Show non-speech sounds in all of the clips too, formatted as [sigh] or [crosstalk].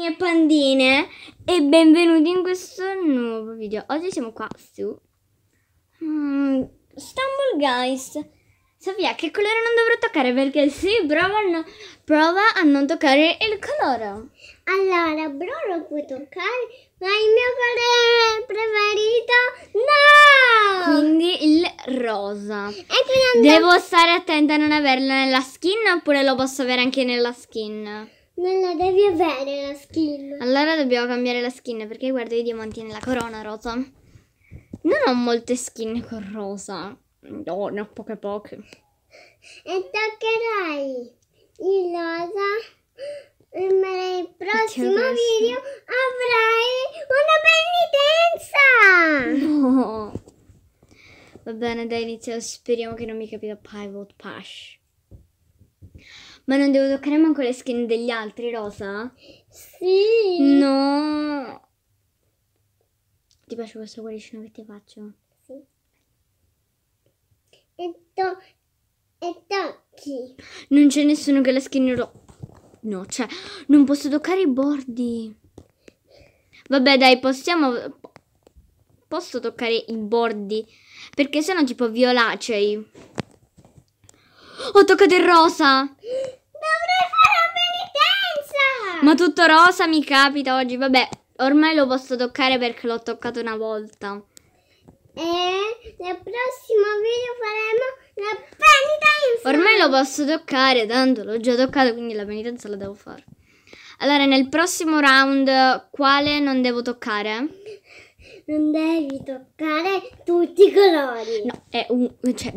pandini pandine e benvenuti in questo nuovo video. Oggi siamo qua su mm, Stumble Guys. Sofia, che colore non dovrò toccare? Perché sì, prova a, no, prova a non toccare il colore. Allora, bro lo puoi toccare, ma il mio colore preferito no! Quindi il rosa. E Devo stare attenta a non averlo nella skin oppure lo posso avere anche nella skin? Non la devi avere la skin. Allora dobbiamo cambiare la skin perché guardo i diamanti nella corona rosa. Non ho molte skin con rosa. No, ne ho poche poche. E toccherai il rosa nel prossimo video avrai una penitenza! No! Va bene, dai, inizio. Speriamo che non mi capita Pivot Pash. Ma non devo toccare manco le skin degli altri, Rosa? Sì. No. Ti piace questo cuoricino che ti faccio? Sì. E, to- e tocchi. Non c'è nessuno che le skin ro- No, cioè, non posso toccare i bordi. Vabbè, dai, possiamo... Posso toccare i bordi? Perché sennò tipo violacei. Ho oh, toccato il rosa! Dovrei fare la penitenza! Ma tutto rosa mi capita oggi, vabbè, ormai lo posso toccare perché l'ho toccato una volta. E eh, nel prossimo video faremo la penitenza! Ormai lo posso toccare, tanto l'ho già toccato, quindi la penitenza la devo fare. Allora, nel prossimo round quale non devo toccare? Non devi toccare tutti i colori. No, è un... Cioè,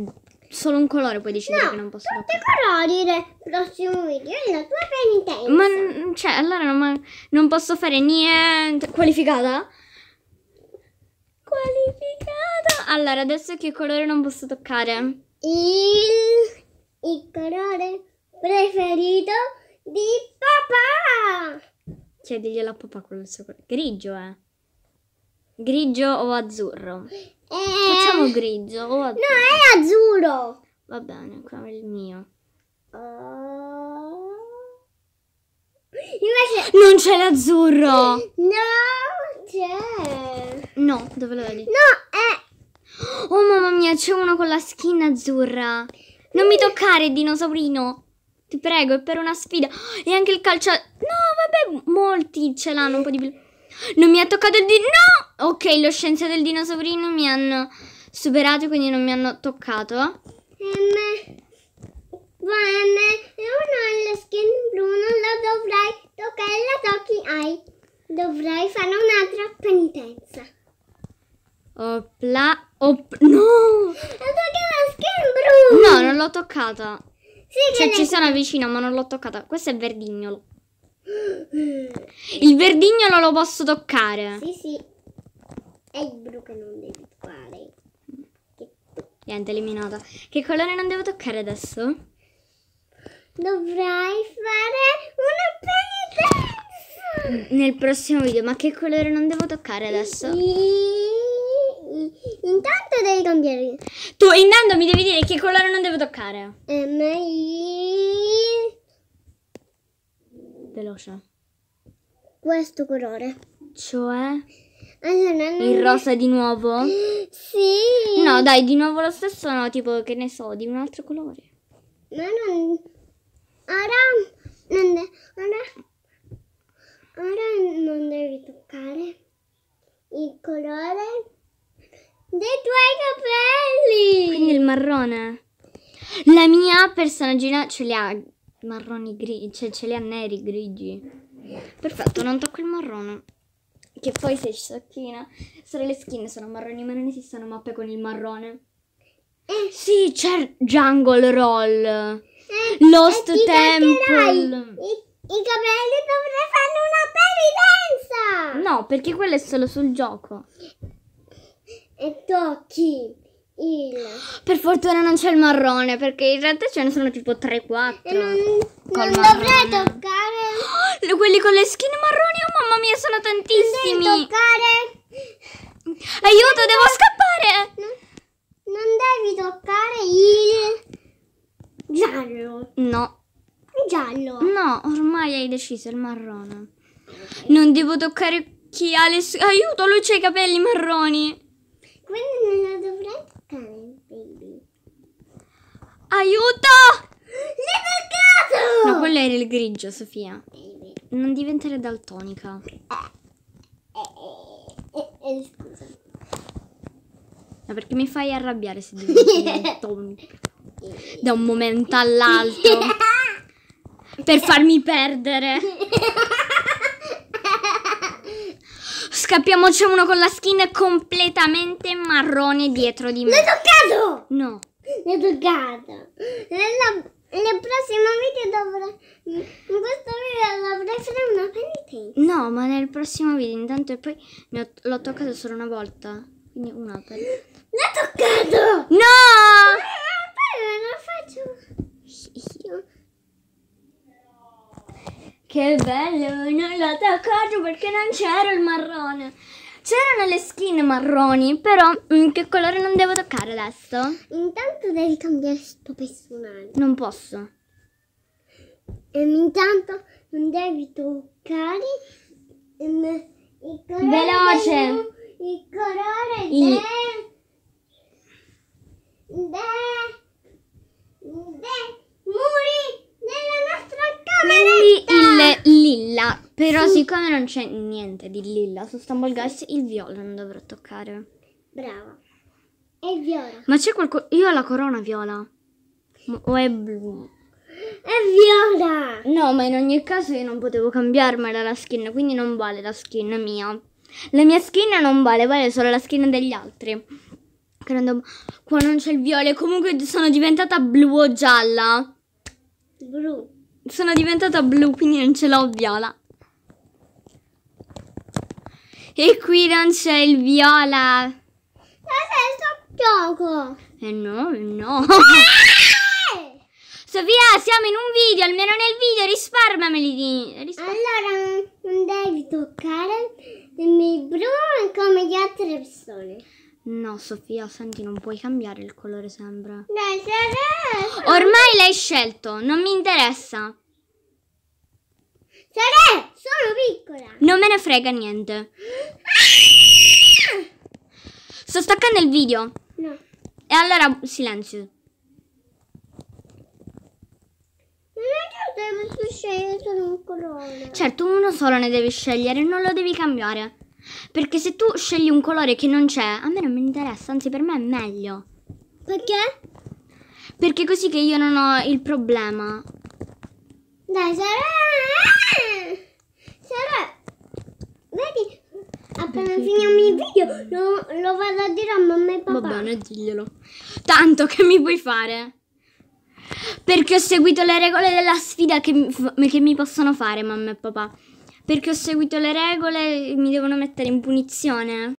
solo un colore puoi decidere no, che non posso tutti fare. colori nel prossimo video è la tua penitenza. Ma cioè, allora non, non posso fare niente. Qualificata? Qualificata. Allora, adesso che colore non posso toccare? Il, il colore preferito di papà. Chiediglielo a papà quello suo colore. Grigio, eh. Grigio o azzurro? [gasps] [laughs] Facciamo mm. grigio. O oh, no, è azzurro. Va bene, qua è il mio. Uh... Invece... Non c'è l'azzurro. No, c'è. No, dove lo vedi? No, è... Oh mamma mia, c'è uno con la skin azzurra. Non mi toccare, dinosaurino. Ti prego, è per una sfida. E anche il calcio... No, vabbè, molti ce l'hanno un po' di blu. Non mi ha toccato il... Di... No! Ok, lo scienze del dinosaurino mi hanno superato, quindi non mi hanno toccato. M. Vane, uno ha la skin blu, non la dovrai toccare, la tocchi hai. Dovrai fare un'altra penitenza. Opla, op, no! Ho toccato la skin blu! No, non l'ho toccata. Sì, cioè, ci sono vicino, ma non l'ho toccata. Questo è verdignolo. Il verdignolo lo posso toccare. Sì, sì. È il blu che non devi toccare. Niente, eliminata. Che colore non devo toccare adesso? Dovrai fare una penitenza! Nel prossimo video, ma che colore non devo toccare adesso? Intanto devi cambiare. Tu intanto mi devi dire che colore non devo toccare. M Veloce. Questo colore. Cioè? Il rosa di nuovo? Sì. No, dai, di nuovo lo stesso, no, tipo che ne so, di un altro colore. Ma non... Ora... Non de... Ora... Ora non devi toccare il colore dei tuoi capelli. Quindi il marrone. La mia personaggina ce li ha marroni grigi, cioè ce li ha neri grigi. Perfetto, non tocco il marrone che poi sei sciocchina, solo le skin sono marroni, ma non esistono mappe con il marrone. Eh. Sì, c'è Jungle Roll, eh, Lost e Temple. I, I capelli dovrebbero fare una penitenza! No, perché quello è solo sul gioco. E tocchi il... Per fortuna non c'è il marrone, perché in realtà ce ne sono tipo 3-4. E non, non dovrei toccare... Oh, [gasps] quelli con le skin marroni, oh mamma mia, sono tantissimi. Non devi toccare... Aiuto, non devo scappare! Non, non devi toccare il... giallo. No. il Giallo. No, ormai hai deciso il marrone. Non devo toccare chi ha le... Aiuto, lui c'ha i capelli marroni. Quindi non lo dovrei Aiuto! L'ho No, quello era il grigio, Sofia. Non diventare daltonica. Eh, eh, eh, Scusa. No, perché mi fai arrabbiare se diventi [laughs] daltonica. Da un momento all'altro. per farmi perdere. Scappiamo, c'è uno con la skin completamente marrone dietro di me. L'ho toccato! No educata. Nella, nel prossimo video dovrei... In questo video dovrei fare una penitenza. No, ma nel prossimo video intanto e poi l'ho toccato solo una volta. Quindi una per... L'ho toccato! No! Che bello, non l'ho toccato perché non c'era il marrone. C'erano le skin marroni, però mh, mm, che colore non devo toccare adesso? Intanto devi cambiare il tuo personaggio. Non posso. Ehm, intanto non devi toccare ehm, il colore. Veloce! Del, il colore il... del... De, de, muri della nostra cameretta! Quindi il lilla però Sì. siccome non c'è niente di lilla su Stumble Guys, il viola non dovrò toccare. Brava. È viola. Ma c'è qualcosa... Io ho la corona viola. O è blu. È viola. No, ma in ogni caso io non potevo cambiarmela la skin, quindi non vale la skin mia. La mia skin non vale, vale solo la skin degli altri. Che Qua non c'è il viola e comunque sono diventata blu o gialla. Blu. Sono diventata blu, quindi non ce l'ho viola. E qui non c'è il viola. Questo è gioco. Eh no, no. [laughs] Sofia, siamo in un video, almeno nel video risparmameli di... Rispar allora, non devi toccare il mio bruno come gli altri persone. No, Sofia, senti, non puoi cambiare il colore, sembra. Dai, Ormai l'hai scelto, non mi interessa. Sarà sono piccola. Non me ne frega niente. Sto staccando il video. No. E allora silenzio. Non è che devo scegliere solo un colore. Certo, uno solo ne devi scegliere, non lo devi cambiare. Perché se tu scegli un colore che non c'è, a me non mi interessa, anzi per me è meglio. Perché? Perché così che io non ho il problema. Dai, sarà Sarà... Vedi? Appena finiamo il video lo, lo, vado a dire a mamma e papà. Va bene, diglielo. Tanto che mi puoi fare? Perché ho seguito le regole della sfida che, che mi possono fare mamma e papà. Perché ho seguito le regole e mi devono mettere in punizione.